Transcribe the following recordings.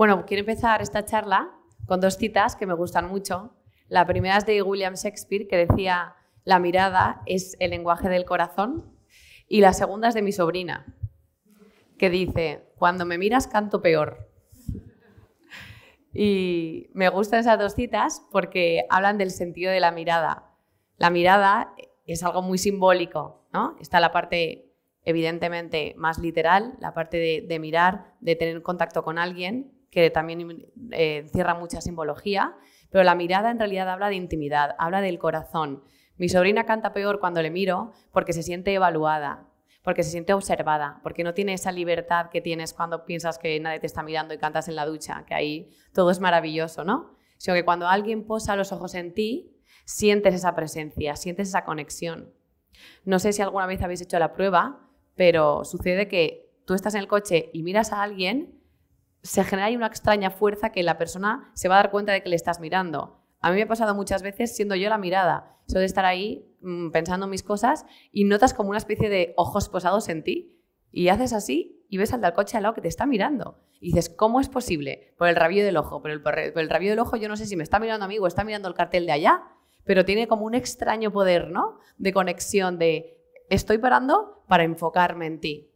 Bueno, quiero empezar esta charla con dos citas que me gustan mucho. La primera es de William Shakespeare, que decía, la mirada es el lenguaje del corazón. Y la segunda es de mi sobrina, que dice, cuando me miras canto peor. Y me gustan esas dos citas porque hablan del sentido de la mirada. La mirada es algo muy simbólico, ¿no? Está la parte evidentemente más literal, la parte de, de mirar, de tener contacto con alguien, que también eh, encierra mucha simbología, pero la mirada en realidad habla de intimidad, habla del corazón. Mi sobrina canta peor cuando le miro porque se siente evaluada, porque se siente observada, porque no tiene esa libertad que tienes cuando piensas que nadie te está mirando y cantas en la ducha, que ahí todo es maravilloso, ¿no? Sino que cuando alguien posa los ojos en ti, sientes esa presencia, sientes esa conexión. No sé si alguna vez habéis hecho la prueba, pero sucede que tú estás en el coche y miras a alguien se genera ahí una extraña fuerza que la persona se va a dar cuenta de que le estás mirando. A mí me ha pasado muchas veces siendo yo la mirada, eso de estar ahí mm, pensando mis cosas y notas como una especie de ojos posados en ti y haces así y ves al del coche al lado que te está mirando. Y dices, ¿cómo es posible? Por el rabillo del ojo, por el, por el rabillo del ojo yo no sé si me está mirando a mí o está mirando el cartel de allá, pero tiene como un extraño poder, ¿no? De conexión, de estoy parando para enfocarme en ti.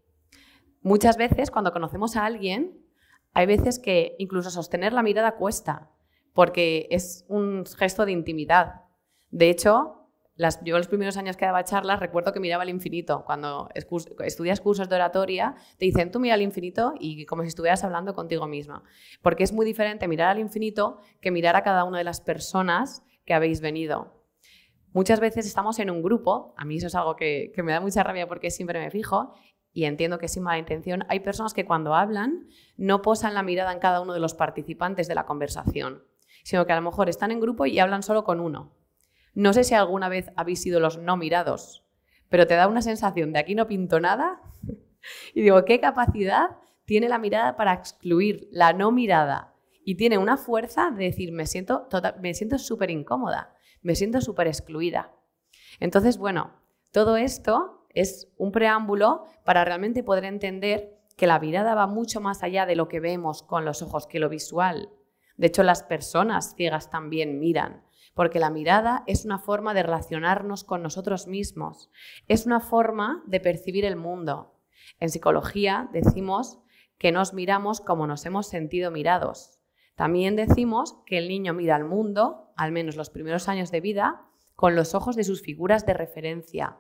Muchas veces cuando conocemos a alguien hay veces que incluso sostener la mirada cuesta, porque es un gesto de intimidad. De hecho, las, yo los primeros años que daba charlas recuerdo que miraba al infinito. Cuando estudias cursos de oratoria, te dicen tú mira al infinito y como si estuvieras hablando contigo misma. Porque es muy diferente mirar al infinito que mirar a cada una de las personas que habéis venido. Muchas veces estamos en un grupo, a mí eso es algo que me da mucha rabia porque siempre me fijo, y entiendo que sin mala intención, hay personas que cuando hablan no posan la mirada en cada uno de los participantes de la conversación, sino que a lo mejor están en grupo y hablan solo con uno. No sé si alguna vez habéis sido los no mirados, pero te da una sensación de aquí no pinto nada. y digo, ¿qué capacidad tiene la mirada para excluir la no mirada? Y tiene una fuerza de decir, me siento tota-, me siento súper incómoda, me siento súper excluida. Entonces, bueno, todo esto es un preámbulo para realmente poder entender que la mirada va mucho más allá de lo que vemos con los ojos, que lo visual. De hecho, las personas ciegas también miran, porque la mirada es una forma de relacionarnos con nosotros mismos, es una forma de percibir el mundo. En psicología decimos que nos miramos como nos hemos sentido mirados. También decimos que el niño mira al mundo, al menos los primeros años de vida, con los ojos de sus figuras de referencia,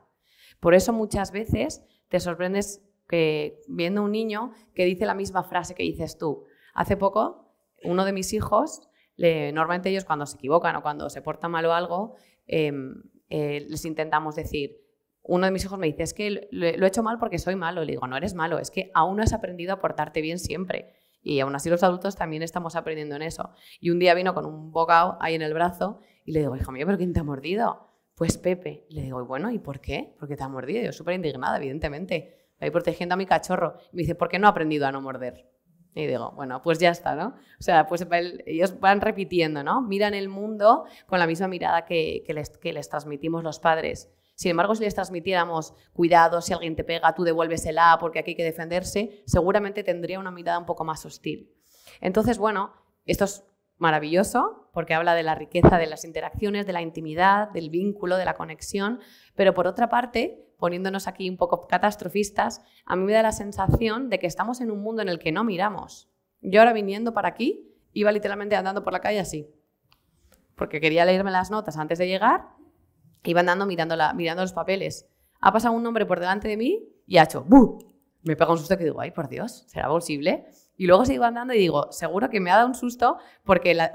por eso muchas veces te sorprendes que, viendo un niño que dice la misma frase que dices tú. Hace poco, uno de mis hijos, normalmente ellos cuando se equivocan o cuando se porta mal o algo, em, eh, les intentamos decir, uno de mis hijos me dice, es que lo, he hecho mal porque soy malo. Le digo, no eres malo, es que aún no has aprendido a portarte bien siempre. Y aún así los adultos también estamos aprendiendo en eso. Y un día vino con un bocado ahí en el brazo y le digo, hijo mío, ¿pero quién te ha mordido? pues Pepe. le digo, bueno, ¿y por qué? Porque te ha mordido. Yo súper indignada, evidentemente. Voy protegiendo a mi cachorro. Y me dice, ¿por qué no ha aprendido a no morder? Y digo, bueno, pues ya está, ¿no? O sea, pues ellos van repitiendo, ¿no? Miran el mundo con la misma mirada que, les, que les transmitimos los padres. Sin embargo, si les transmitiéramos cuidado, si alguien te pega, tú devuélvesela porque aquí hay que defenderse, seguramente tendría una mirada un poco más hostil. Entonces, bueno, estos maravilloso, porque habla de la riqueza de las interacciones, de la intimidad, del vínculo, de la conexión, pero por otra parte, poniéndonos aquí un poco catastrofistas, a mí me da la sensación de que estamos en un mundo en el que no miramos. Yo ahora viniendo para aquí, iba literalmente andando por la calle así, porque quería leerme las notas antes de llegar, iba andando mirando, los papeles. Ha pasado un hombre por delante de mí y ha hecho ¡buh! Me pega un susto que digo, ay, por Dios, ¿será posible? Y luego sigo andando y digo, seguro que me ha dado un susto porque la,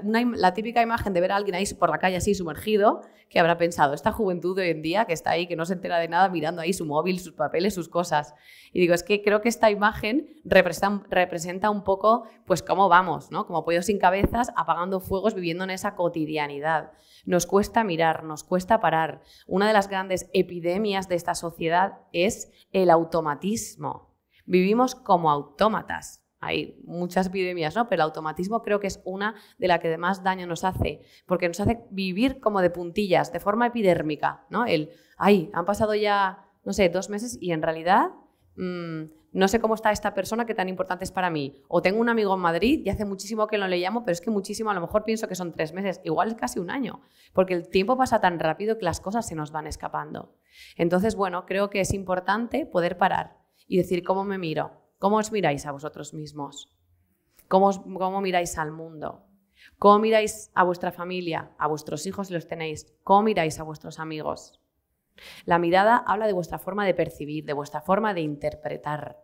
típica imagen de ver a alguien ahí por la calle así sumergido, que habrá pensado, esta juventud de hoy en día que está ahí, que no se entera de nada mirando ahí su móvil, sus papeles, sus cosas. Y digo, es que creo que esta imagen representa, un poco pues cómo vamos, ¿no? Como pollos sin cabezas, apagando fuegos, viviendo en esa cotidianidad. Nos cuesta mirar, nos cuesta parar. Una de las grandes epidemias de esta sociedad es el automatismo. Vivimos como autómatas hay muchas epidemias, ¿no? Pero el automatismo creo que es una de las que más daño nos hace, porque nos hace vivir como de puntillas, de forma epidérmica, ¿no? El, ay, han pasado ya, no sé, dos meses y en realidad mm, no sé cómo está esta persona que tan importante es para mí. O tengo un amigo en Madrid y hace muchísimo que no le llamo, pero es que muchísimo, a lo mejor pienso que son tres meses, igual es casi un año, porque el tiempo pasa tan rápido que las cosas se nos van escapando. Entonces, bueno, creo que es importante poder parar y decir cómo me miro, ¿Cómo os miráis a vosotros mismos? ¿Cómo, miráis al mundo? ¿Cómo miráis a vuestra familia, a vuestros hijos si los tenéis? ¿Cómo miráis a vuestros amigos? La mirada habla de vuestra forma de percibir, de vuestra forma de interpretar.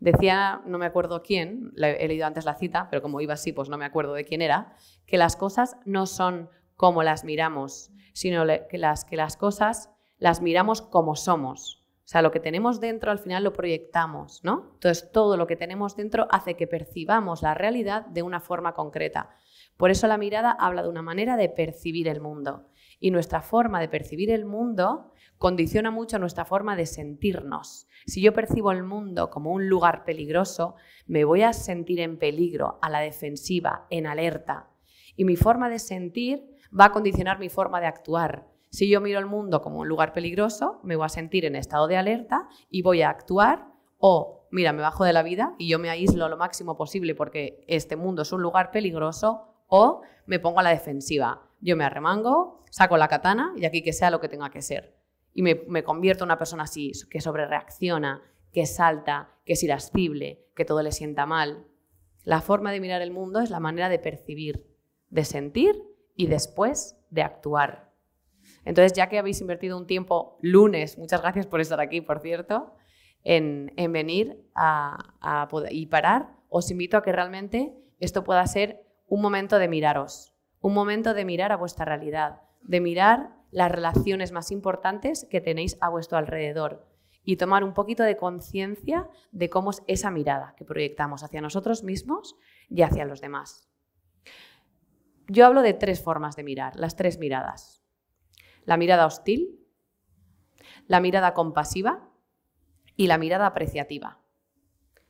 Decía, no me acuerdo quién, he leído antes la cita, pero como iba así, pues no me acuerdo de quién era, que las cosas no son como las miramos, sino que las, que las cosas las miramos como somos. O sea, lo que tenemos dentro al final lo proyectamos, ¿no? Entonces, todo lo que tenemos dentro hace que percibamos la realidad de una forma concreta. Por eso la mirada habla de una manera de percibir el mundo. Y nuestra forma de percibir el mundo condiciona mucho nuestra forma de sentirnos. Si yo percibo el mundo como un lugar peligroso, me voy a sentir en peligro, a la defensiva, en alerta. Y mi forma de sentir va a condicionar mi forma de actuar si yo miro el mundo como un lugar peligroso, me voy a sentir en estado de alerta y voy a actuar o, mira, me bajo de la vida y yo me aíslo lo máximo posible porque este mundo es un lugar peligroso o me pongo a la defensiva. Yo me arremango, saco la katana y aquí que sea lo que tenga que ser. Y me, convierto en una persona así, que sobrereacciona, que salta, que es irascible, que todo le sienta mal. La forma de mirar el mundo es la manera de percibir, de sentir y después de actuar. Entonces, ya que habéis invertido un tiempo lunes, muchas gracias por estar aquí, por cierto, en, venir a, y parar, os invito a que realmente esto pueda ser un momento de miraros, un momento de mirar a vuestra realidad, de mirar las relaciones más importantes que tenéis a vuestro alrededor y tomar un poquito de conciencia de cómo es esa mirada que proyectamos hacia nosotros mismos y hacia los demás. Yo hablo de tres formas de mirar, las tres miradas la mirada hostil, la mirada compasiva y la mirada apreciativa.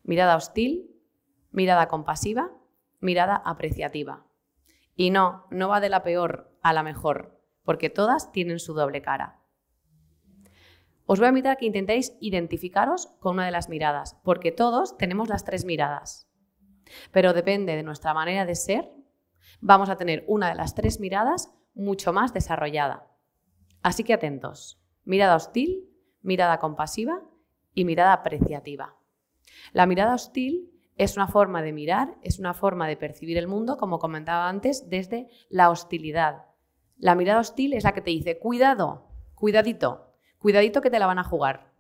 Mirada hostil, mirada compasiva, mirada apreciativa. Y no, no va de la peor a la mejor, porque todas tienen su doble cara. Os voy a invitar a que intentéis identificaros con una de las miradas, porque todos tenemos las tres miradas. Pero depende de nuestra manera de ser, vamos a tener una de las tres miradas mucho más desarrollada. Así que atentos, mirada hostil, mirada compasiva y mirada apreciativa. La mirada hostil es una forma de mirar, es una forma de percibir el mundo, como comentaba antes, desde la hostilidad. La mirada hostil es la que te dice, cuidado, cuidadito, cuidadito que te la van a jugar,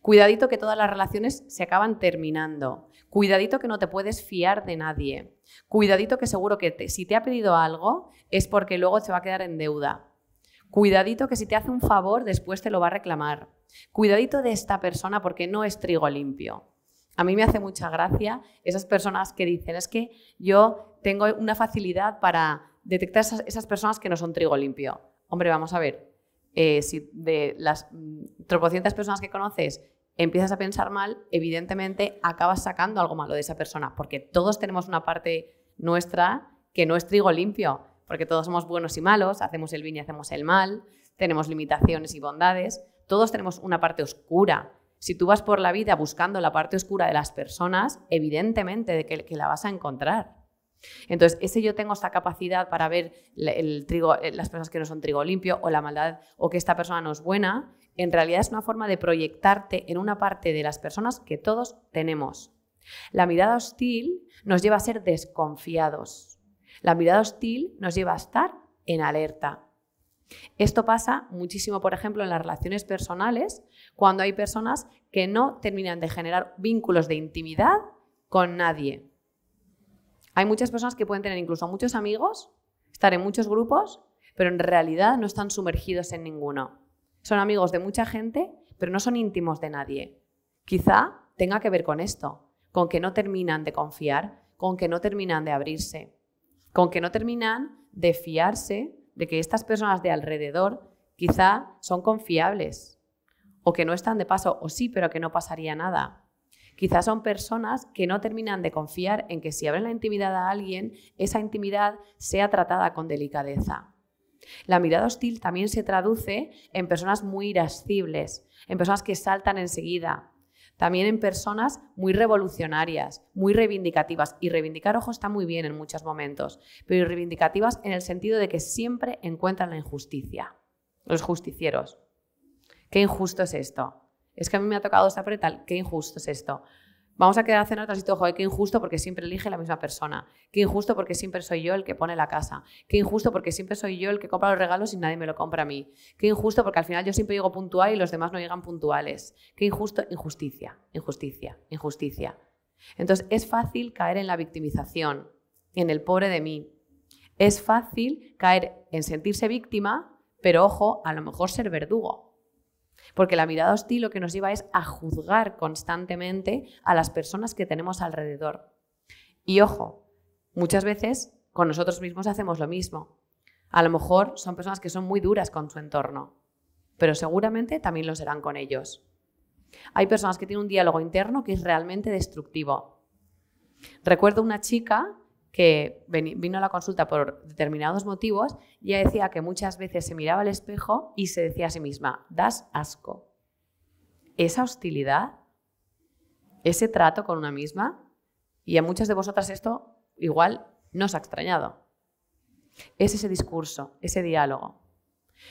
cuidadito que todas las relaciones se acaban terminando, cuidadito que no te puedes fiar de nadie, cuidadito que seguro que si te ha pedido algo es porque luego te va a quedar en deuda, Cuidadito que si te hace un favor después te lo va a reclamar. Cuidadito de esta persona porque no es trigo limpio. A mí me hace mucha gracia esas personas que dicen, es que yo tengo una facilidad para detectar esas, personas que no son trigo limpio. Hombre, vamos a ver, eh, si de las mm, tropocientas personas que conoces empiezas a pensar mal, evidentemente acabas sacando algo malo de esa persona, porque todos tenemos una parte nuestra que no es trigo limpio porque todos somos buenos y malos, hacemos el bien y hacemos el mal, tenemos limitaciones y bondades, todos tenemos una parte oscura. Si tú vas por la vida buscando la parte oscura de las personas, evidentemente de que, la vas a encontrar. Entonces, ese yo tengo esta capacidad para ver el trigo, eh, las personas que no son trigo limpio o la maldad o que esta persona no es buena, en realidad es una forma de proyectarte en una parte de las personas que todos tenemos. La mirada hostil nos lleva a ser desconfiados. La mirada hostil nos lleva a estar en alerta. Esto pasa muchísimo, por ejemplo, en las relaciones personales, cuando hay personas que no terminan de generar vínculos de intimidad con nadie. Hay muchas personas que pueden tener incluso muchos amigos, estar en muchos grupos, pero en realidad no están sumergidos en ninguno. Son amigos de mucha gente, pero no son íntimos de nadie. Quizá tenga que ver con esto, con que no terminan de confiar, con que no terminan de abrirse con que no terminan de fiarse de que estas personas de alrededor quizá son confiables o que no están de paso, o sí, pero que no pasaría nada. Quizá son personas que no terminan de confiar en que si abren la intimidad a alguien, esa intimidad sea tratada con delicadeza. La mirada hostil también se traduce en personas muy irascibles, en personas que saltan enseguida, también en personas muy revolucionarias, muy reivindicativas. Y reivindicar, ojo, está muy bien en muchos momentos, pero reivindicativas en el sentido de que siempre encuentran la injusticia, los justicieros. ¿Qué injusto es esto? Es que a mí me ha tocado esta preta, ¿qué injusto es esto? Vamos a quedar a cenar ojo, qué injusto porque siempre elige la misma persona. Qué injusto porque siempre soy yo el que pone la casa. Qué injusto porque siempre soy yo el que compra los regalos y nadie me lo compra a mí. Qué injusto porque al final yo siempre llego puntual y los demás no llegan puntuales. Qué injusto, injusticia, injusticia, injusticia. Entonces es fácil caer en la victimización, en el pobre de mí. Es fácil caer en sentirse víctima, pero ojo, a lo mejor ser verdugo. Porque la mirada hostil lo que nos lleva es a juzgar constantemente a las personas que tenemos alrededor. Y ojo, muchas veces con nosotros mismos hacemos lo mismo. A lo mejor son personas que son muy duras con su entorno, pero seguramente también lo serán con ellos. Hay personas que tienen un diálogo interno que es realmente destructivo. Recuerdo una chica que vino a la consulta por determinados motivos y decía que muchas veces se miraba al espejo y se decía a sí misma, das asco. Esa hostilidad, ese trato con una misma, y a muchas de vosotras esto igual nos ha extrañado. Es ese discurso, ese diálogo.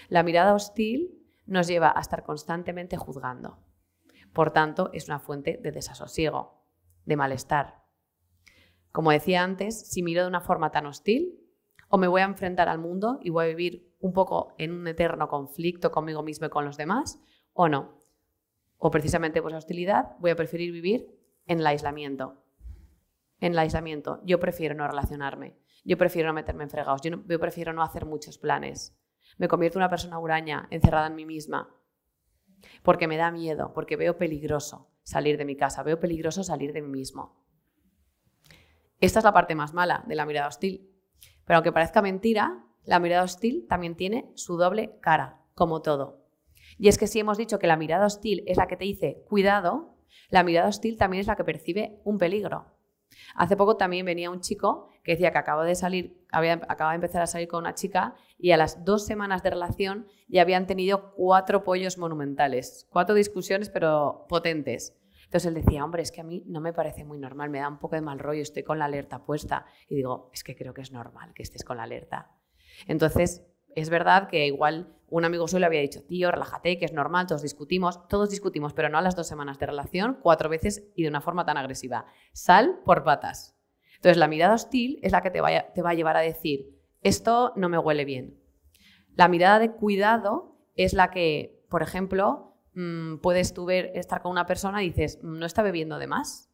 La mirada hostil nos lleva a estar constantemente juzgando. Por tanto, es una fuente de desasosiego, de malestar. Como decía antes, si miro de una forma tan hostil, o me voy a enfrentar al mundo y voy a vivir un poco en un eterno conflicto conmigo mismo y con los demás, o no. O precisamente por esa hostilidad, voy a preferir vivir en el aislamiento. En el aislamiento, yo prefiero no relacionarme, yo prefiero no meterme en fregados, yo, prefiero no hacer muchos planes. Me convierto en una persona huraña, encerrada en mí misma, porque me da miedo, porque veo peligroso salir de mi casa, veo peligroso salir de mí mismo. Esta es la parte más mala de la mirada hostil. Pero aunque parezca mentira, la mirada hostil también tiene su doble cara, como todo. Y es que si hemos dicho que la mirada hostil es la que te dice cuidado, la mirada hostil también es la que percibe un peligro. Hace poco también venía un chico que decía que acababa de salir, había, de empezar a salir con una chica y a las dos semanas de relación ya habían tenido cuatro pollos monumentales, cuatro discusiones pero potentes. Entonces él decía, hombre, es que a mí no me parece muy normal, me da un poco de mal rollo, estoy con la alerta puesta. Y digo, es que creo que es normal que estés con la alerta. Entonces, es verdad que igual un amigo suyo le había dicho, tío, relájate, que es normal, todos discutimos, todos discutimos, pero no a las dos semanas de relación, cuatro veces y de una forma tan agresiva. Sal por patas. Entonces, la mirada hostil es la que te, te va a llevar a decir, esto no me huele bien. La mirada de cuidado es la que, por ejemplo, Mm, puedes tú ver, estar con una persona y dices, mm, no está bebiendo de más,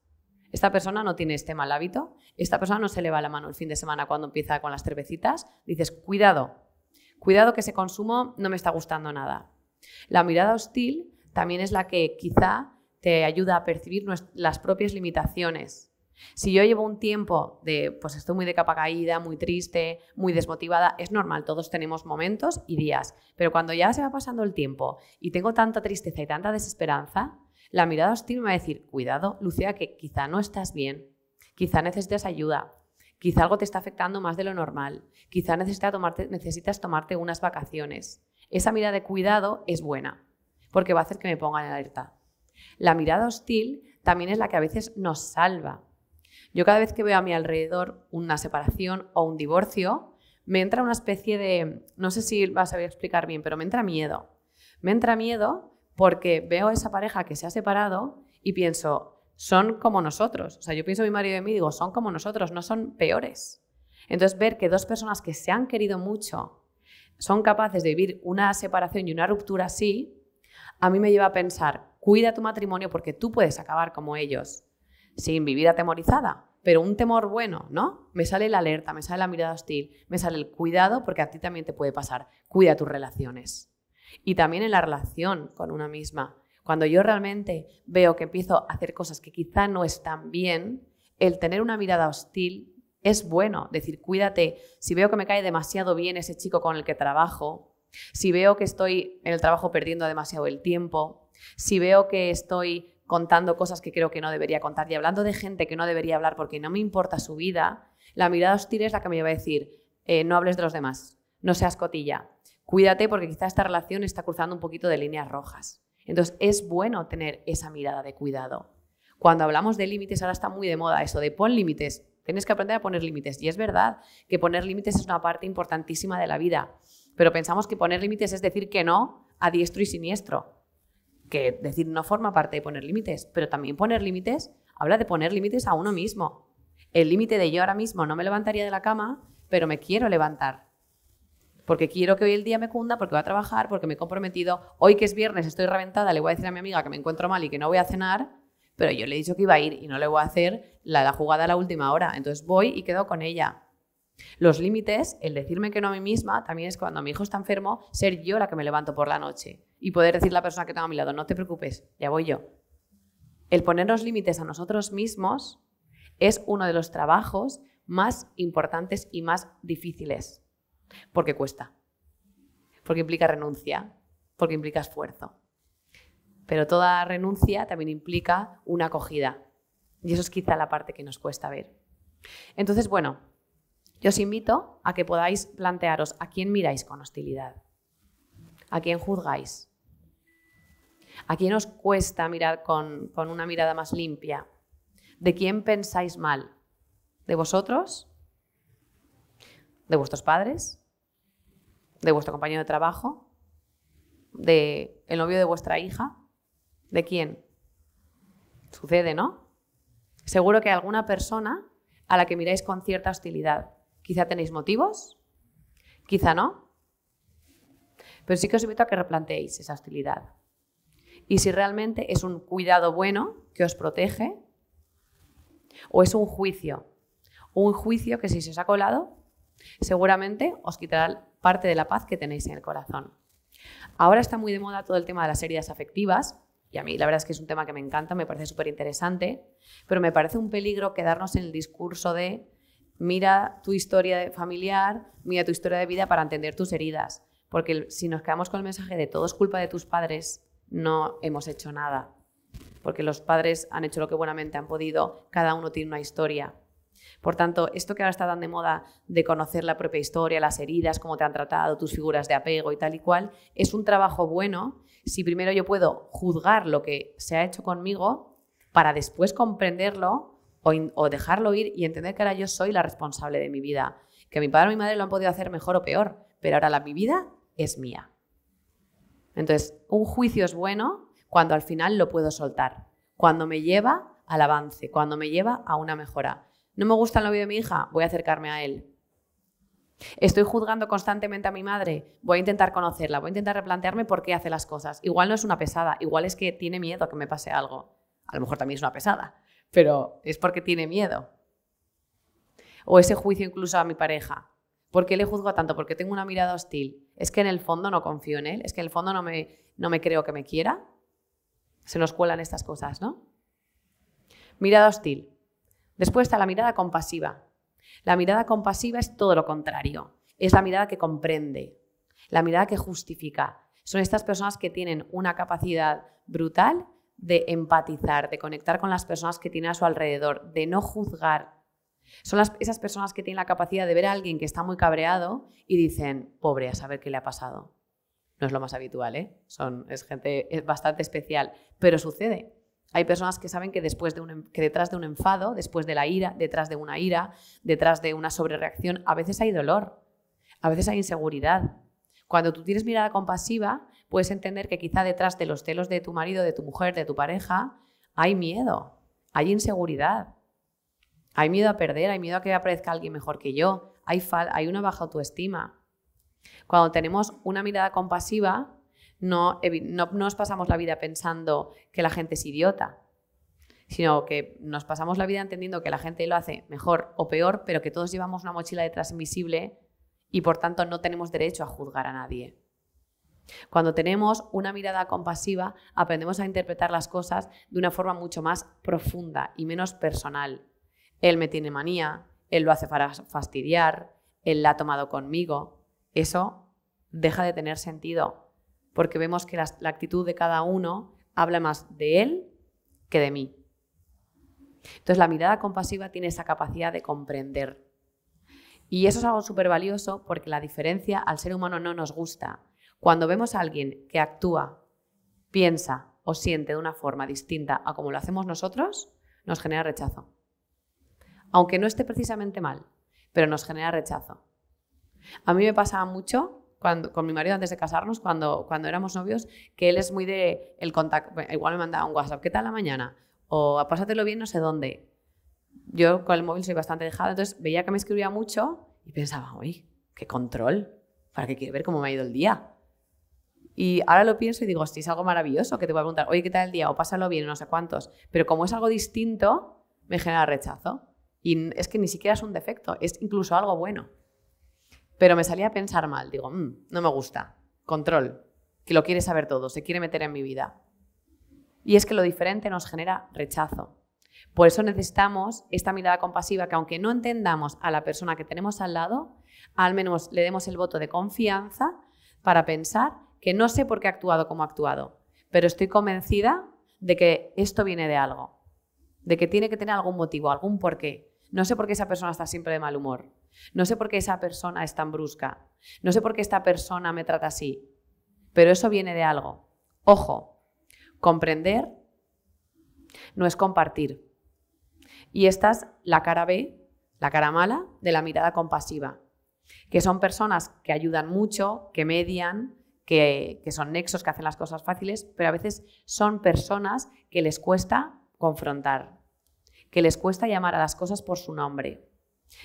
esta persona no tiene este mal hábito, esta persona no se le va la mano el fin de semana cuando empieza con las cervecitas, dices, cuidado, cuidado que ese consumo no me está gustando nada. La mirada hostil también es la que quizá te ayuda a percibir las propias limitaciones si yo llevo un tiempo de, pues estoy muy de capa caída, muy triste, muy desmotivada, es normal, todos tenemos momentos y días, pero cuando ya se va pasando el tiempo y tengo tanta tristeza y tanta desesperanza, la mirada hostil me va a decir, cuidado, Lucía, que quizá no estás bien, quizá necesitas ayuda, quizá algo te está afectando más de lo normal, quizá necesitas tomarte, necesitas tomarte unas vacaciones. Esa mirada de cuidado es buena, porque va a hacer que me pongan en alerta. La mirada hostil también es la que a veces nos salva, yo cada vez que veo a mi alrededor una separación o un divorcio, me entra una especie de, no sé si vas a ver explicar bien, pero me entra miedo. Me entra miedo porque veo a esa pareja que se ha separado y pienso, son como nosotros. O sea, yo pienso mi marido y a mí digo, son como nosotros, no son peores. Entonces, ver que dos personas que se han querido mucho son capaces de vivir una separación y una ruptura así, a mí me lleva a pensar, cuida tu matrimonio porque tú puedes acabar como ellos, sin vivir atemorizada, pero un temor bueno, ¿no? Me sale la alerta, me sale la mirada hostil, me sale el cuidado, porque a ti también te puede pasar. Cuida tus relaciones. Y también en la relación con una misma. Cuando yo realmente veo que empiezo a hacer cosas que quizá no están bien, el tener una mirada hostil es bueno. Decir, cuídate, si veo que me cae demasiado bien ese chico con el que trabajo, si veo que estoy en el trabajo perdiendo demasiado el tiempo, si veo que estoy contando cosas que creo que no debería contar y hablando de gente que no debería hablar porque no me importa su vida, la mirada hostil es la que me iba a decir, eh, no hables de los demás, no seas cotilla, cuídate porque quizá esta relación está cruzando un poquito de líneas rojas. Entonces es bueno tener esa mirada de cuidado. Cuando hablamos de límites, ahora está muy de moda eso de pon límites, tienes que aprender a poner límites. Y es verdad que poner límites es una parte importantísima de la vida, pero pensamos que poner límites es decir que no a diestro y siniestro que decir no forma parte de poner límites, pero también poner límites habla de poner límites a uno mismo. El límite de yo ahora mismo no me levantaría de la cama, pero me quiero levantar. Porque quiero que hoy el día me cunda, porque voy a trabajar, porque me he comprometido. Hoy que es viernes estoy reventada, le voy a decir a mi amiga que me encuentro mal y que no voy a cenar, pero yo le he dicho que iba a ir y no le voy a hacer la, jugada a la última hora. Entonces voy y quedo con ella. Los límites, el decirme que no a mí misma, también es cuando mi hijo está enfermo, ser yo la que me levanto por la noche y poder decir a la persona que está a mi lado, no te preocupes, ya voy yo. El ponernos límites a nosotros mismos es uno de los trabajos más importantes y más difíciles, porque cuesta, porque implica renuncia, porque implica esfuerzo. Pero toda renuncia también implica una acogida, y eso es quizá la parte que nos cuesta ver. Entonces, bueno, yo os invito a que podáis plantearos a quién miráis con hostilidad. ¿A quién juzgáis? ¿A quién os cuesta mirar con, una mirada más limpia? ¿De quién pensáis mal? ¿De vosotros? ¿De vuestros padres? ¿De vuestro compañero de trabajo? ¿De el novio de vuestra hija? ¿De quién? Sucede, ¿no? Seguro que hay alguna persona a la que miráis con cierta hostilidad. Quizá tenéis motivos, quizá no, pero sí que os invito a que replanteéis esa hostilidad. Y si realmente es un cuidado bueno que os protege, o es un juicio. Un juicio que si se os ha colado, seguramente os quitará parte de la paz que tenéis en el corazón. Ahora está muy de moda todo el tema de las heridas afectivas, y a mí la verdad es que es un tema que me encanta, me parece súper interesante, pero me parece un peligro quedarnos en el discurso de mira tu historia familiar, mira tu historia de vida para entender tus heridas. Porque si nos quedamos con el mensaje de todo es culpa de tus padres, no hemos hecho nada. Porque los padres han hecho lo que buenamente han podido, cada uno tiene una historia. Por tanto, esto que ahora está tan de moda de conocer la propia historia, las heridas, cómo te han tratado, tus figuras de apego y tal y cual, es un trabajo bueno si primero yo puedo juzgar lo que se ha hecho conmigo para después comprenderlo o, dejarlo ir y entender que ahora yo soy la responsable de mi vida. Que mi padre o mi madre lo han podido hacer mejor o peor, pero ahora la, mi vida es mía. Entonces, un juicio es bueno cuando al final lo puedo soltar, cuando me lleva al avance, cuando me lleva a una mejora. No me gusta el novio de mi hija, voy a acercarme a él. Estoy juzgando constantemente a mi madre, voy a intentar conocerla, voy a intentar replantearme por qué hace las cosas. Igual no es una pesada, igual es que tiene miedo a que me pase algo. A lo mejor también es una pesada, pero es porque tiene miedo. O ese juicio incluso a mi pareja. ¿Por qué le juzgo tanto? Porque tengo una mirada hostil es que en el fondo no confío en él, es que en el fondo no me, no me creo que me quiera. Se nos cuelan estas cosas, ¿no? Mirada hostil. Después está la mirada compasiva. La mirada compasiva es todo lo contrario. Es la mirada que comprende, la mirada que justifica. Son estas personas que tienen una capacidad brutal de empatizar, de conectar con las personas que tienen a su alrededor, de no juzgar, son esas personas que tienen la capacidad de ver a alguien que está muy cabreado y dicen, pobre, a saber qué le ha pasado. No es lo más habitual, ¿eh? Son, es gente bastante especial, pero sucede. Hay personas que saben que, después de un, que detrás de un enfado, después de la ira, detrás de una ira, detrás de una sobrereacción, a veces hay dolor, a veces hay inseguridad. Cuando tú tienes mirada compasiva, puedes entender que quizá detrás de los celos de tu marido, de tu mujer, de tu pareja, hay miedo, hay inseguridad, hay miedo a perder, hay miedo a que aparezca alguien mejor que yo, hay, hay una baja autoestima. Cuando tenemos una mirada compasiva, no, nos pasamos la vida pensando que la gente es idiota, sino que nos pasamos la vida entendiendo que la gente lo hace mejor o peor, pero que todos llevamos una mochila detrás invisible y por tanto no tenemos derecho a juzgar a nadie. Cuando tenemos una mirada compasiva, aprendemos a interpretar las cosas de una forma mucho más profunda y menos personal él me tiene manía, él lo hace para fastidiar, él la ha tomado conmigo. Eso deja de tener sentido, porque vemos que la, la actitud de cada uno habla más de él que de mí. Entonces la mirada compasiva tiene esa capacidad de comprender. Y eso es algo súper valioso porque la diferencia al ser humano no nos gusta. Cuando vemos a alguien que actúa, piensa o siente de una forma distinta a como lo hacemos nosotros, nos genera rechazo aunque no esté precisamente mal, pero nos genera rechazo. A mí me pasaba mucho cuando, con mi marido antes de casarnos, cuando, cuando éramos novios, que él es muy de el contacto, igual me mandaba un WhatsApp, ¿qué tal la mañana? O a pásatelo bien no sé dónde. Yo con el móvil soy bastante dejada, entonces veía que me escribía mucho y pensaba, uy, qué control, para qué quiere ver cómo me ha ido el día. Y ahora lo pienso y digo, si es algo maravilloso, que te voy a preguntar, oye, ¿qué tal el día? O pásalo bien, no sé cuántos. Pero como es algo distinto, me genera rechazo. Y es que ni siquiera es un defecto, es incluso algo bueno. Pero me salía a pensar mal, digo, mm, no me gusta, control, que lo quiere saber todo, se quiere meter en mi vida. Y es que lo diferente nos genera rechazo. Por eso necesitamos esta mirada compasiva que aunque no entendamos a la persona que tenemos al lado, al menos le demos el voto de confianza para pensar que no sé por qué ha actuado como ha actuado, pero estoy convencida de que esto viene de algo, de que tiene que tener algún motivo, algún porqué. No sé por qué esa persona está siempre de mal humor. No sé por qué esa persona es tan brusca. No sé por qué esta persona me trata así. Pero eso viene de algo. Ojo, comprender no es compartir. Y esta es la cara B, la cara mala, de la mirada compasiva, que son personas que ayudan mucho, que median, que, que son nexos, que hacen las cosas fáciles, pero a veces son personas que les cuesta confrontar, que les cuesta llamar a las cosas por su nombre,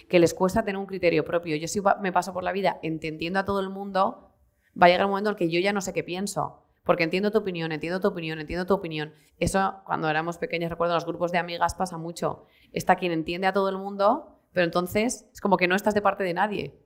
que les cuesta tener un criterio propio. Yo si me paso por la vida entendiendo a todo el mundo, va a llegar un momento en el que yo ya no sé qué pienso, porque entiendo tu opinión, entiendo tu opinión, entiendo tu opinión. Eso cuando éramos pequeños, recuerdo, en los grupos de amigas pasa mucho. Está quien entiende a todo el mundo, pero entonces es como que no estás de parte de nadie.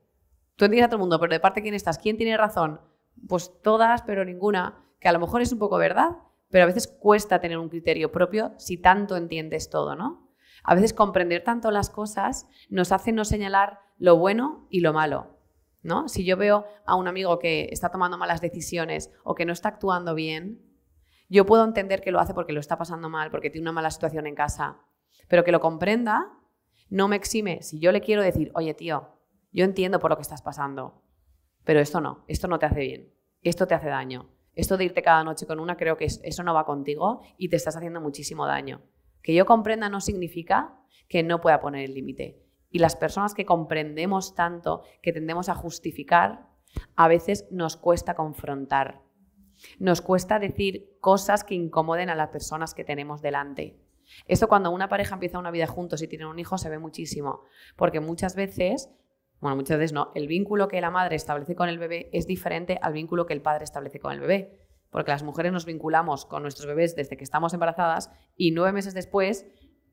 Tú entiendes a todo el mundo, pero de parte de quién estás, quién tiene razón. Pues todas, pero ninguna, que a lo mejor es un poco verdad, pero a veces cuesta tener un criterio propio si tanto entiendes todo, ¿no? a veces comprender tanto las cosas nos hace no señalar lo bueno y lo malo. ¿no? Si yo veo a un amigo que está tomando malas decisiones o que no está actuando bien, yo puedo entender que lo hace porque lo está pasando mal, porque tiene una mala situación en casa, pero que lo comprenda no me exime. Si yo le quiero decir, oye tío, yo entiendo por lo que estás pasando, pero esto no, esto no te hace bien, esto te hace daño. Esto de irte cada noche con una, creo que eso no va contigo y te estás haciendo muchísimo daño. Que yo comprenda no significa que no pueda poner el límite. Y las personas que comprendemos tanto, que tendemos a justificar, a veces nos cuesta confrontar. Nos cuesta decir cosas que incomoden a las personas que tenemos delante. Esto cuando una pareja empieza una vida juntos y tienen un hijo se ve muchísimo, porque muchas veces, bueno, muchas veces no, el vínculo que la madre establece con el bebé es diferente al vínculo que el padre establece con el bebé porque las mujeres nos vinculamos con nuestros bebés desde que estamos embarazadas y nueve meses después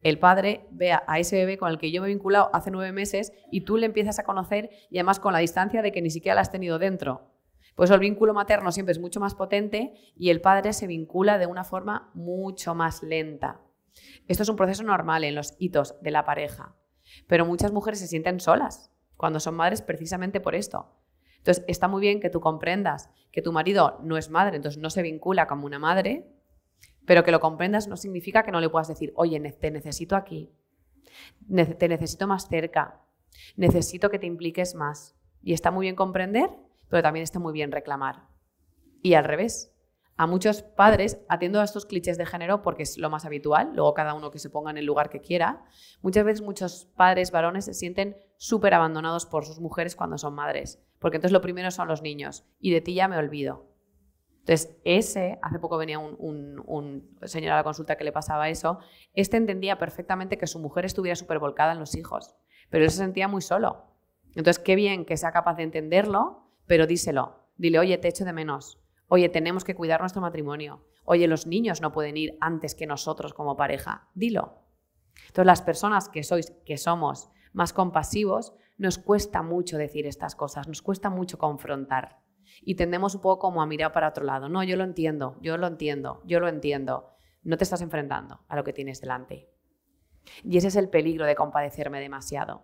el padre vea a ese bebé con el que yo me he vinculado hace nueve meses y tú le empiezas a conocer y además con la distancia de que ni siquiera la has tenido dentro. Pues el vínculo materno siempre es mucho más potente y el padre se vincula de una forma mucho más lenta. Esto es un proceso normal en los hitos de la pareja, pero muchas mujeres se sienten solas cuando son madres precisamente por esto, entonces, está muy bien que tú comprendas que tu marido no es madre, entonces no se vincula como una madre, pero que lo comprendas no significa que no le puedas decir, oye, te necesito aquí, te necesito más cerca, necesito que te impliques más. Y está muy bien comprender, pero también está muy bien reclamar. Y al revés, a muchos padres, atiendo a estos clichés de género porque es lo más habitual, luego cada uno que se ponga en el lugar que quiera, muchas veces muchos padres varones se sienten súper abandonados por sus mujeres cuando son madres, porque entonces lo primero son los niños y de ti ya me olvido. Entonces, ese, hace poco venía un, señor a la consulta que le pasaba eso, este entendía perfectamente que su mujer estuviera súper volcada en los hijos, pero él se sentía muy solo. Entonces, qué bien que sea capaz de entenderlo, pero díselo. Dile, oye, te echo de menos. Oye, tenemos que cuidar nuestro matrimonio. Oye, los niños no pueden ir antes que nosotros como pareja. Dilo. Entonces, las personas que sois, que somos más compasivos, nos cuesta mucho decir estas cosas, nos cuesta mucho confrontar. Y tendemos un poco como a mirar para otro lado. No, yo lo entiendo, yo lo entiendo, yo lo entiendo. No te estás enfrentando a lo que tienes delante. Y ese es el peligro de compadecerme demasiado.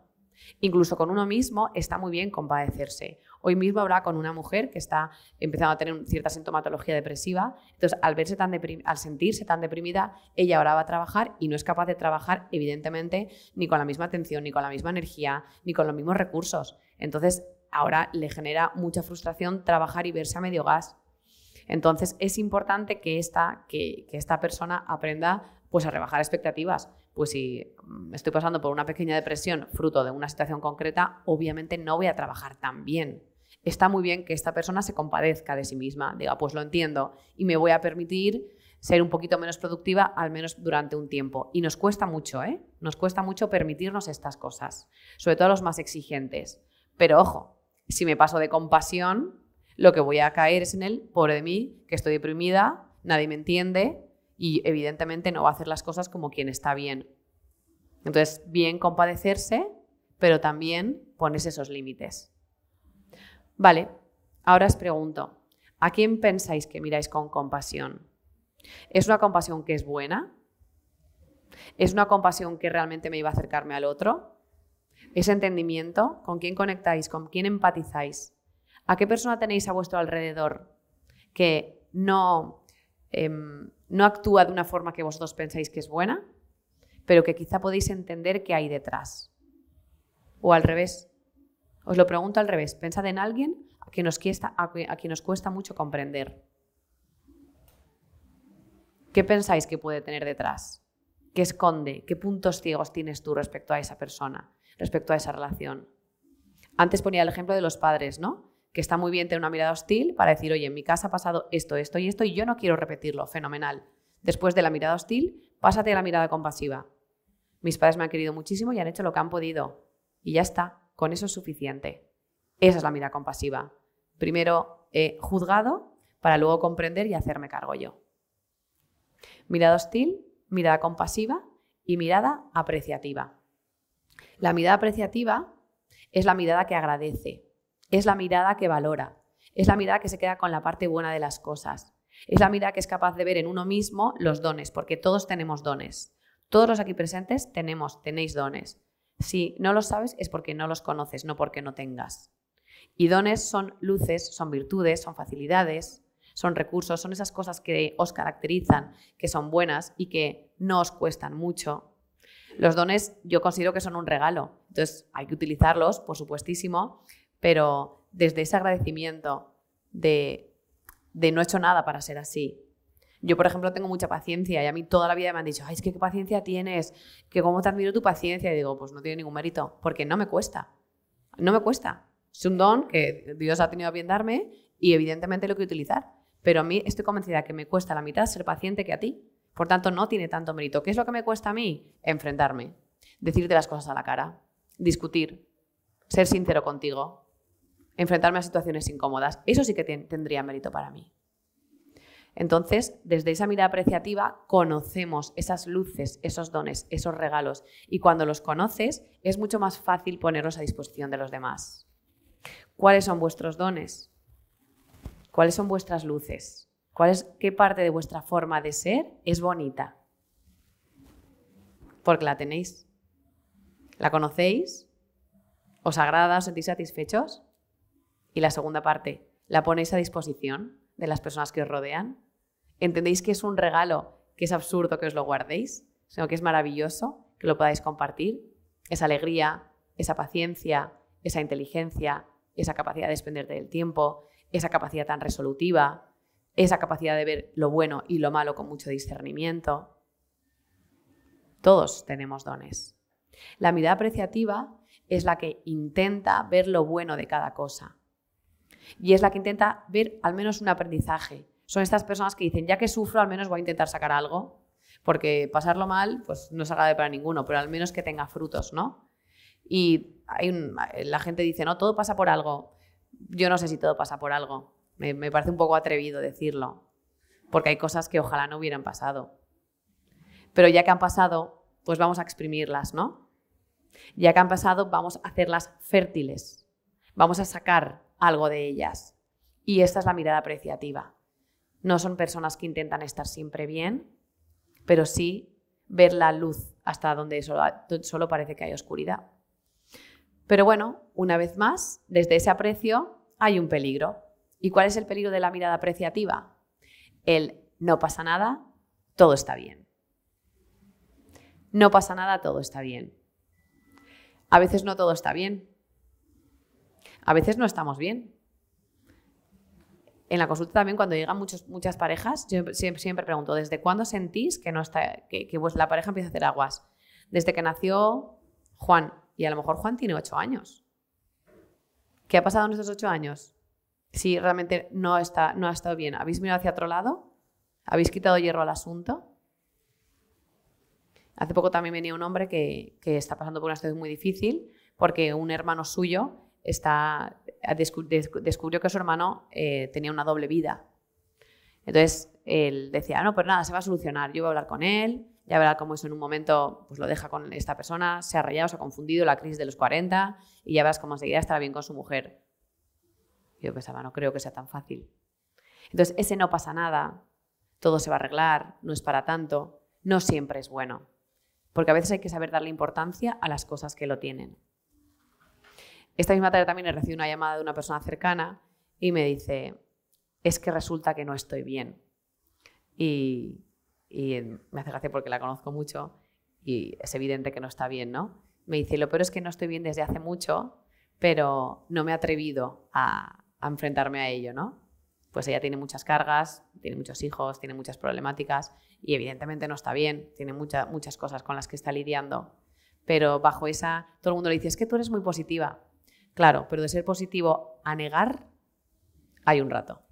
Incluso con uno mismo está muy bien compadecerse. Hoy mismo habrá con una mujer que está empezando a tener cierta sintomatología depresiva. Entonces, al, verse tan al sentirse tan deprimida, ella ahora va a trabajar y no es capaz de trabajar, evidentemente, ni con la misma atención, ni con la misma energía, ni con los mismos recursos. Entonces, ahora le genera mucha frustración trabajar y verse a medio gas. Entonces, es importante que esta, persona aprenda pues, a rebajar expectativas pues si mm, estoy pasando por una pequeña depresión fruto de una situación concreta, obviamente no voy a trabajar tan bien. Está muy bien que esta persona se compadezca de sí misma, diga, pues lo entiendo y me voy a permitir ser un poquito menos productiva, al menos durante un tiempo. Y nos cuesta mucho, ¿eh? Nos cuesta mucho permitirnos estas cosas, sobre todo a los más exigentes. Pero ojo, si me paso de compasión, lo que voy a caer es en el pobre de mí, que estoy deprimida, nadie me entiende, y evidentemente no va a hacer las cosas como quien está bien. Entonces, bien compadecerse, pero también pones esos límites. Vale, ahora os pregunto, ¿a quién pensáis que miráis con compasión? ¿Es una compasión que es buena? ¿Es una compasión que realmente me iba a acercarme al otro? ¿Es entendimiento? ¿Con quién conectáis? ¿Con quién empatizáis? ¿A qué persona tenéis a vuestro alrededor que no... Em, no actúa de una forma que vosotros pensáis que es buena, pero que quizá podéis entender que hay detrás. O al revés. Os lo pregunto al revés. Pensad en alguien a quien nos a quien nos cuesta mucho comprender. ¿Qué pensáis que puede tener detrás? ¿Qué esconde? ¿Qué puntos ciegos tienes tú respecto a esa persona, respecto a esa relación? Antes ponía el ejemplo de los padres, ¿no? que está muy bien tener una mirada hostil para decir, oye, en mi casa ha pasado esto, esto y esto y yo no quiero repetirlo, fenomenal. Después de la mirada hostil, pásate a la mirada compasiva. Mis padres me han querido muchísimo y han hecho lo que han podido. Y ya está, con eso es suficiente. Esa es la mirada compasiva. Primero he juzgado para luego comprender y hacerme cargo yo. Mirada hostil, mirada compasiva y mirada apreciativa. La mirada apreciativa es la mirada que agradece, es la mirada que valora, es la mirada que se queda con la parte buena de las cosas, es la mirada que es capaz de ver en uno mismo los dones, porque todos tenemos dones. Todos los aquí presentes tenemos, tenéis dones. Si no los sabes es porque no los conoces, no porque no tengas. Y dones son luces, son virtudes, son facilidades, son recursos, son esas cosas que os caracterizan, que son buenas y que no os cuestan mucho. Los dones yo considero que son un regalo, entonces hay que utilizarlos, por supuestísimo, pero desde ese agradecimiento de, no he hecho nada para ser así, yo, por ejemplo, tengo mucha paciencia y a mí toda la vida me han dicho, ay, es que qué paciencia tienes, que cómo te admiro tu paciencia. Y digo, pues no tiene ningún mérito, porque no me cuesta. No me cuesta. Es un don que Dios ha tenido a bien darme y evidentemente lo que utilizar. Pero a mí estoy convencida que me cuesta la mitad ser paciente que a ti. Por tanto, no tiene tanto mérito. ¿Qué es lo que me cuesta a mí? Enfrentarme, decirte las cosas a la cara, discutir, ser sincero contigo, enfrentarme a situaciones incómodas. Eso sí que tendría mérito para mí. Entonces, desde esa mirada apreciativa, conocemos esas luces, esos dones, esos regalos. Y cuando los conoces, es mucho más fácil poneros a disposición de los demás. ¿Cuáles son vuestros dones? ¿Cuáles son vuestras luces? ¿Cuál es, ¿Qué parte de vuestra forma de ser es bonita? Porque la tenéis. ¿La conocéis? ¿Os agrada? ¿Os sentís satisfechos? y la segunda parte la ponéis a disposición de las personas que os rodean, entendéis que es un regalo, que es absurdo que os lo guardéis, sino que es maravilloso que lo podáis compartir, esa alegría, esa paciencia, esa inteligencia, esa capacidad de desprenderte del tiempo, esa capacidad tan resolutiva, esa capacidad de ver lo bueno y lo malo con mucho discernimiento. Todos tenemos dones. La mirada apreciativa es la que intenta ver lo bueno de cada cosa y es la que intenta ver al menos un aprendizaje. Son estas personas que dicen, ya que sufro, al menos voy a intentar sacar algo, porque pasarlo mal pues no es agradable para ninguno, pero al menos que tenga frutos, ¿no? Y la gente dice, no, todo pasa por algo. Yo no sé si todo pasa por algo. Me, me parece un poco atrevido decirlo, porque hay cosas que ojalá no hubieran pasado. Pero ya que han pasado, pues vamos a exprimirlas, ¿no? Ya que han pasado, vamos a hacerlas fértiles. Vamos a sacar algo de ellas. Y esta es la mirada apreciativa. No son personas que intentan estar siempre bien, pero sí ver la luz hasta donde solo, parece que hay oscuridad. Pero bueno, una vez más, desde ese aprecio hay un peligro. ¿Y cuál es el peligro de la mirada apreciativa? El no pasa nada, todo está bien. No pasa nada, todo está bien. A veces no todo está bien a veces no estamos bien. En la consulta también cuando llegan muchas parejas, yo siempre, siempre pregunto, ¿desde cuándo sentís que, no está, que, pues, la pareja empieza a hacer aguas? Desde que nació Juan, y a lo mejor Juan tiene ocho años. ¿Qué ha pasado en estos ocho años? Si realmente no, está, no ha estado bien, ¿habéis mirado hacia otro lado? ¿Habéis quitado hierro al asunto? Hace poco también venía un hombre que, que, está pasando por una situación muy difícil porque un hermano suyo está, descubrió que su hermano eh, tenía una doble vida. Entonces él decía, no, pues nada, se va a solucionar, yo voy a hablar con él, ya verá cómo eso en un momento pues lo deja con esta persona, se ha rayado, se ha confundido, la crisis de los 40 y ya verás cómo enseguida estará bien con su mujer. Yo pensaba, no creo que sea tan fácil. Entonces ese no pasa nada, todo se va a arreglar, no es para tanto, no siempre es bueno, porque a veces hay que saber darle importancia a las cosas que lo tienen. Esta misma tarde también he una llamada de una persona cercana y me dice, es que resulta que no estoy bien. Y, me hace gracia porque la conozco mucho y es evidente que no está bien, ¿no? Me dice, lo peor es que no estoy bien desde hace mucho, pero no me he atrevido a, enfrentarme a ello, ¿no? Pues ella tiene muchas cargas, tiene muchos hijos, tiene muchas problemáticas y evidentemente no está bien, tiene muchas cosas con las que está lidiando. Pero bajo esa, todo el mundo le dice, es que tú eres muy positiva. Claro, pero de ser positivo a negar hay un rato.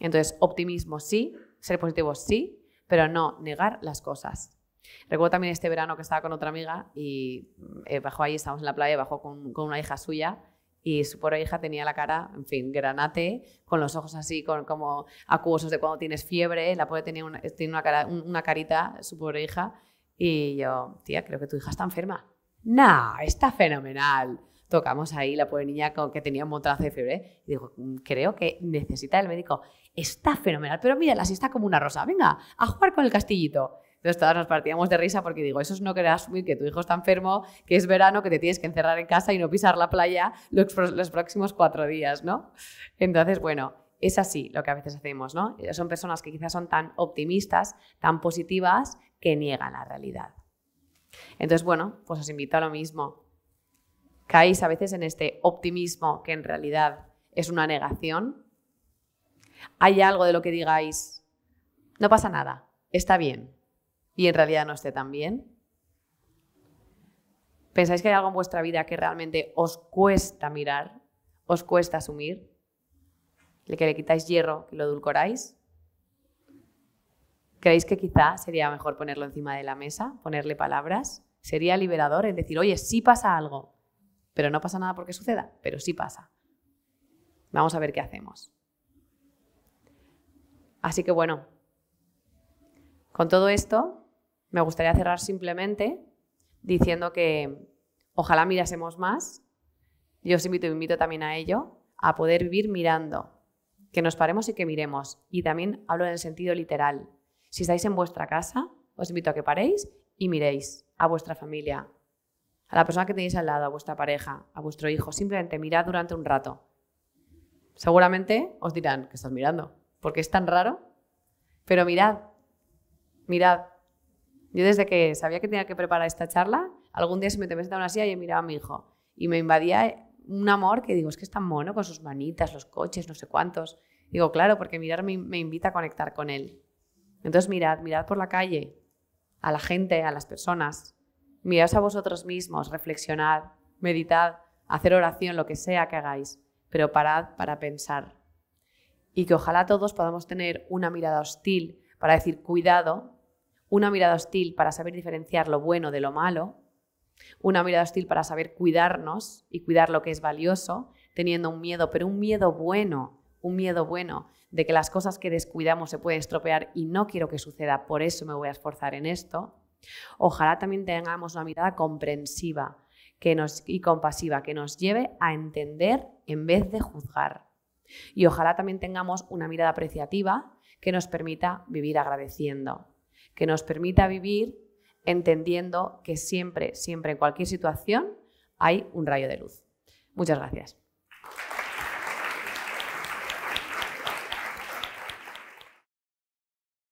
Entonces, optimismo sí, ser positivo sí, pero no negar las cosas. Recuerdo también este verano que estaba con otra amiga y eh, bajó ahí, estábamos en la playa, bajó con, una hija suya y su pobre hija tenía la cara, en fin, granate, con los ojos así, como acuosos de cuando tienes fiebre. La pobre tenía una, tenía una, cara, una carita, su pobre hija. Y yo, tía, creo que tu hija está enferma. Nah, está fenomenal tocamos ahí la pobre niña con, que tenía un montón de fiebre. Y digo, mm, creo que necesita el médico. Está fenomenal, pero mírala, si está como una rosa, venga, a jugar con el castillito. Entonces todas nos partíamos de risa porque digo, eso es no querer asumir que tu hijo está enfermo, que es verano, que te tienes que encerrar en casa y no pisar la playa los, los próximos cuatro días, ¿no? Entonces, bueno, es así lo que a veces hacemos, ¿no? Eh, son personas que quizás son tan optimistas, tan positivas, que niegan la realidad. Entonces, bueno, pues os invito a lo mismo caéis a veces en este optimismo que en realidad es una negación? ¿Hay algo de lo que digáis, no pasa nada, está bien, y en realidad no esté tan bien? ¿Pensáis que hay algo en vuestra vida que realmente os cuesta mirar, os cuesta asumir? ¿Le que le quitáis hierro, que lo edulcoráis? ¿Creéis que quizá sería mejor ponerlo encima de la mesa, ponerle palabras? ¿Sería liberador el decir, oye, sí pasa algo, pero no pasa nada porque suceda, pero sí pasa. Vamos a ver qué hacemos. Así que bueno, con todo esto me gustaría cerrar simplemente diciendo que ojalá mirásemos más. Yo os invito, invito también a ello, a poder vivir mirando, que nos paremos y que miremos. Y también hablo en el sentido literal. Si estáis en vuestra casa, os invito a que paréis y miréis a vuestra familia, a la persona que tenéis al lado, a vuestra pareja, a vuestro hijo, simplemente mirad durante un rato. Seguramente os dirán que estás mirando, porque es tan raro, pero mirad, mirad. Yo desde que sabía que tenía que preparar esta charla, algún día se me presentaba una silla y miraba a mi hijo y me invadía un amor que digo, es que es tan mono con sus manitas, los coches, no sé cuántos. Digo, claro, porque mirar me, me invita a conectar con él. Entonces mirad, mirad por la calle, a la gente, a las personas, Miraos a vosotros mismos, reflexionad, meditad, hacer oración, lo que sea que hagáis, pero parad para pensar. Y que ojalá todos podamos tener una mirada hostil para decir cuidado, una mirada hostil para saber diferenciar lo bueno de lo malo, una mirada hostil para saber cuidarnos y cuidar lo que es valioso, teniendo un miedo, pero un miedo bueno, un miedo bueno de que las cosas que descuidamos se pueden estropear y no quiero que suceda, por eso me voy a esforzar en esto Ojalá también tengamos una mirada comprensiva que nos, y compasiva que nos lleve a entender en vez de juzgar. Y ojalá también tengamos una mirada apreciativa que nos permita vivir agradeciendo, que nos permita vivir entendiendo que siempre, siempre en cualquier situación hay un rayo de luz. Muchas gracias.